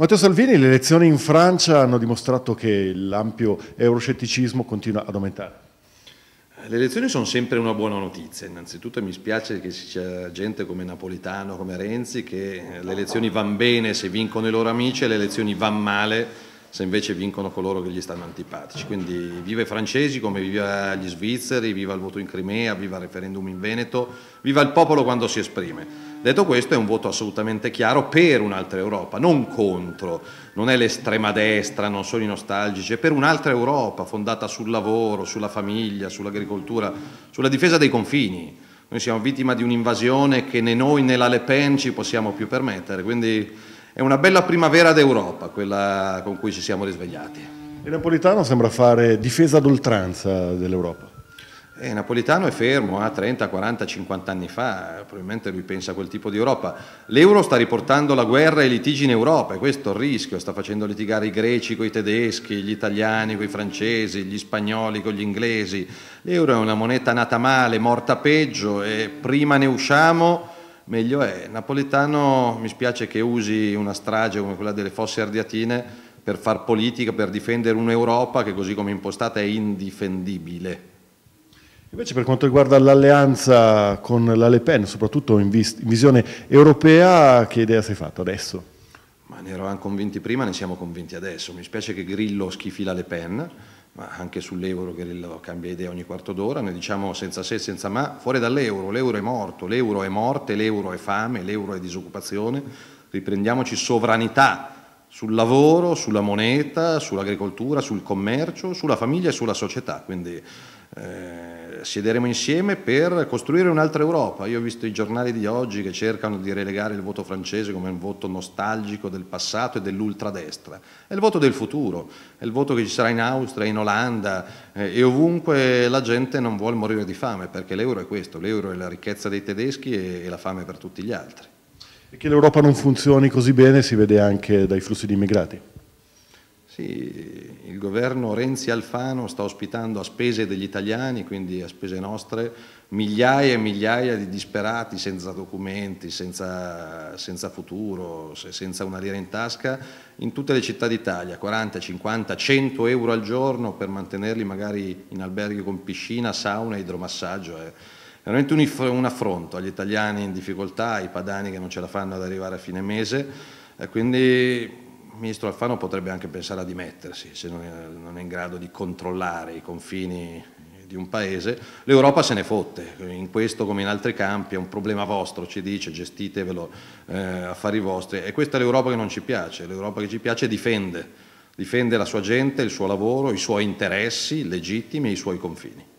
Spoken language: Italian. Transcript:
Matteo Salvini, le elezioni in Francia hanno dimostrato che l'ampio euroscetticismo continua ad aumentare. Le elezioni sono sempre una buona notizia, innanzitutto mi spiace che ci sia gente come Napolitano, come Renzi, che le elezioni vanno bene se vincono i loro amici e le elezioni vanno male se invece vincono coloro che gli stanno antipatici. Quindi viva i francesi come viva gli svizzeri, viva il voto in Crimea, viva il referendum in Veneto, viva il popolo quando si esprime. Detto questo è un voto assolutamente chiaro per un'altra Europa, non contro, non è l'estrema destra, non sono i nostalgici, è per un'altra Europa fondata sul lavoro, sulla famiglia, sull'agricoltura, sulla difesa dei confini. Noi siamo vittima di un'invasione che né noi né la Le Pen ci possiamo più permettere, quindi è una bella primavera d'Europa quella con cui ci siamo risvegliati. E Napolitano sembra fare difesa ad dell'Europa. Eh, Napolitano è fermo a 30, 40, 50 anni fa, eh, probabilmente lui pensa a quel tipo di Europa. L'euro sta riportando la guerra e i litigi in Europa, e questo è il rischio, sta facendo litigare i greci con i tedeschi, gli italiani con i francesi, gli spagnoli con gli inglesi. L'euro è una moneta nata male, morta peggio e prima ne usciamo meglio è. Napoletano mi spiace che usi una strage come quella delle fosse ardiatine per far politica, per difendere un'Europa che così come impostata è indifendibile. Invece per quanto riguarda l'alleanza con la Le Pen, soprattutto in, vis in visione europea, che idea si è fatta adesso? Ma ne eravamo convinti prima, ne siamo convinti adesso. Mi spiace che Grillo schifi la Le Pen, ma anche sull'euro che cambia idea ogni quarto d'ora, noi diciamo senza se, senza ma, fuori dall'euro, l'euro è morto, l'euro è morte, l'euro è fame, l'euro è disoccupazione, riprendiamoci sovranità sul lavoro, sulla moneta, sull'agricoltura, sul commercio, sulla famiglia e sulla società. Quindi eh, siederemo insieme per costruire un'altra Europa. Io ho visto i giornali di oggi che cercano di relegare il voto francese come un voto nostalgico del passato e dell'ultradestra. È il voto del futuro, è il voto che ci sarà in Austria, in Olanda eh, e ovunque la gente non vuole morire di fame perché l'euro è questo, l'euro è la ricchezza dei tedeschi e, e la fame per tutti gli altri. E che l'Europa non funzioni così bene si vede anche dai flussi di immigrati. Sì, il governo Renzi-Alfano sta ospitando a spese degli italiani, quindi a spese nostre, migliaia e migliaia di disperati senza documenti, senza, senza futuro, senza una lira in tasca, in tutte le città d'Italia, 40, 50, 100 euro al giorno per mantenerli magari in alberghi con piscina, sauna e idromassaggio. È eh. veramente un affronto agli italiani in difficoltà, ai padani che non ce la fanno ad arrivare a fine mese. Quindi il ministro Alfano potrebbe anche pensare a dimettersi se non è, non è in grado di controllare i confini di un paese, l'Europa se ne fotte, in questo come in altri campi è un problema vostro, ci dice, gestitevelo eh, affari vostri e questa è l'Europa che non ci piace, l'Europa che ci piace difende, difende la sua gente, il suo lavoro, i suoi interessi legittimi e i suoi confini.